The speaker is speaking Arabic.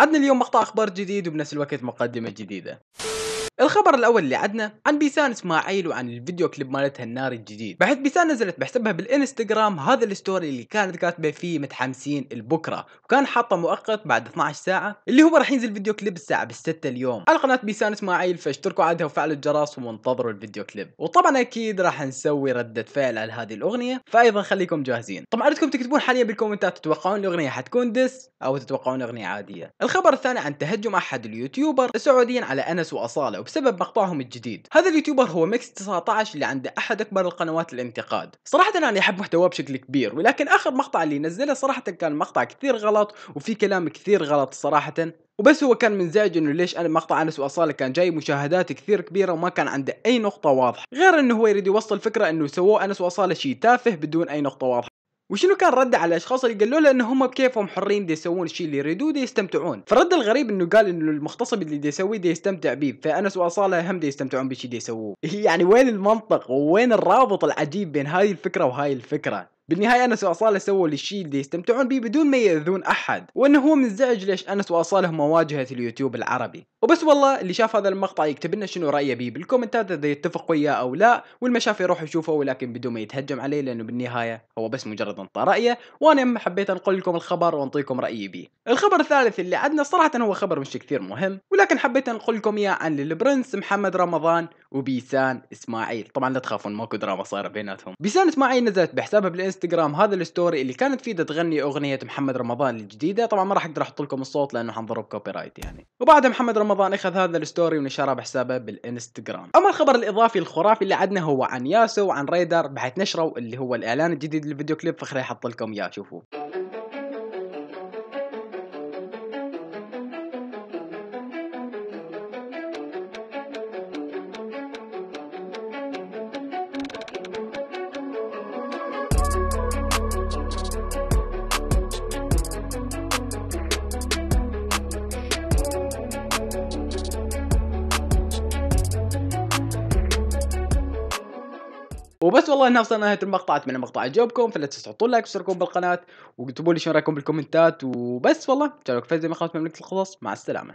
عدنا اليوم مقطع اخبار جديد وبنفس الوقت مقدمه جديده الخبر الاول اللي عندنا عن بيسان اسماعيل وعن الفيديو كليب مالتها النار الجديد بحيث بيسان نزلت بحسبها بالانستغرام هذا الستوري اللي كانت كاتبه فيه متحمسين البكره وكان حاطه مؤقت بعد 12 ساعه اللي هو راح ينزل فيديو كليب الساعه بالستة اليوم على قناه بيسان اسماعيل فاشتركوا عادها وفعلوا الجرس وانتظروا الفيديو كليب وطبعا اكيد راح نسوي رده فعل على هذه الاغنيه فايضا خليكم جاهزين طبعا عندكم تكتبون حاليا بالكومنتات تتوقعون الاغنيه حتكون دس او تتوقعون اغنيه عاديه الخبر الثاني عن تهجم احد اليوتيوبر السعوديين على انس واصاله بسبب مقطعهم الجديد هذا اليوتيوبر هو ميكس 19 اللي عنده احد اكبر القنوات الانتقاد صراحه انا احب محتواه بشكل كبير ولكن اخر مقطع اللي نزله صراحه كان مقطع كثير غلط وفي كلام كثير غلط صراحه وبس هو كان منزعج انه ليش انا مقطع انس واصاله كان جاي مشاهدات كثير كبيره وما كان عنده اي نقطه واضحه غير انه هو يريد يوصل فكره انه سووه انس واصاله شيء تافه بدون اي نقطه واضحه وشنو كان رد على الاشخاص اللي قالوا له انهم بكيفهم حرين دي يسوون الشيء اللي يريدوه دي يستمتعون فالرد الغريب انه قال انه المغتصب اللي دي يسويه دي يستمتع بيه فانس واصاله هم دي يستمتعون بالشي دي يسووه يعني وين المنطق وين الرابط العجيب بين هاي الفكره وهاي الفكره بالنهاية أنس وأصالة سووا الشيء اللي يستمتعون بيه بدون ما يأذون أحد وأنه هو منزعج ليش أنس وأصالة مواجهة اليوتيوب العربي وبس والله اللي شاف هذا المقطع يكتب لنا شنو رايه به بالكومنتات اذا يتفق وياه او لا واللي ما شاف يروح يشوفه ولكن بدون ما يتهجم عليه لانه بالنهايه هو بس مجرد انطى رايه وانا حبيت انقل لكم الخبر وانطيكم رايي به الخبر الثالث اللي عندنا صراحه هو خبر مش كثير مهم ولكن حبيت انقل لكم اياه عن البرنس محمد رمضان وبيسان اسماعيل طبعا لا تخافون ماكو دراما صايره بيناتهم بيسان اسماعيل نزلت بحسابها بالانستغرام هذا الستوري اللي كانت فيه تغني اغنيه محمد رمضان الجديده طبعا ما راح اقدر احط لكم الصوت لانه حنضرب كوبي رايت يعني وبعدها محمد رمضان اخذ هذا الستوري ونشرها بحسابه بالانستغرام اما الخبر الاضافي الخرافي اللي عندنا هو عن ياسو وعن ريدر بحيث نشروا اللي هو الاعلان الجديد للفيديو كليب فخلي احط لكم اياه شوفوه وبس والله انها وصلنا نهايه المقطع اتمنى المقطع عجبكم فلا تنسوا تحطوا لايك واشتركون بالقناه وتبون لي شو رايكم بالكومنتات وبس والله تابعوك في ما خلصت مملكه القصص مع السلامه